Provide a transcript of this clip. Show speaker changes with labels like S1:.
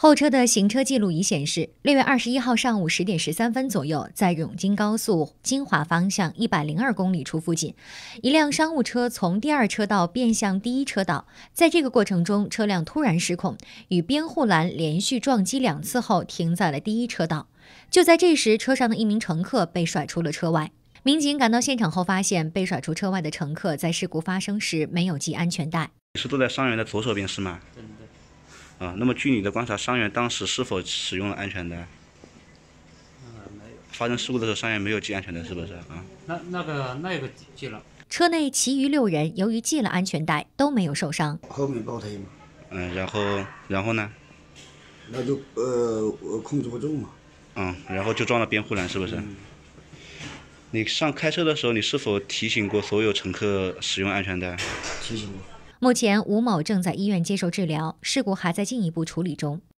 S1: 后车的行车记录仪显示，六月二十一号上午十点十三分左右，在永津高速金华方向一百零二公里处附近，一辆商务车从第二车道变向第一车道，在这个过程中，车辆突然失控，与边护栏连续撞击两次后停在了第一车道。就在这时，车上的一名乘客被甩出了车外。民警赶到现场后，发现被甩出车外的乘客在事故发生时没有系安全带，
S2: 是坐在伤员的左手边是吗？啊，那么据你的观察，伤员当时是否使用了安全带？发生事故的时候，伤员没有系安全带，是不是啊？
S1: 那那个那个系了。车内其余六人由于系了安全带，都没有受伤。
S3: 后面爆胎嘛。
S2: 嗯，然后然后呢？
S3: 那就呃我控制不住嘛。
S2: 嗯，然后就撞了边护栏，是不是？你上开车的时候，你是否提醒过所有乘客使用安全带？提醒过。
S1: 目前，吴某正在医院接受治疗，事故还在进一步处理中。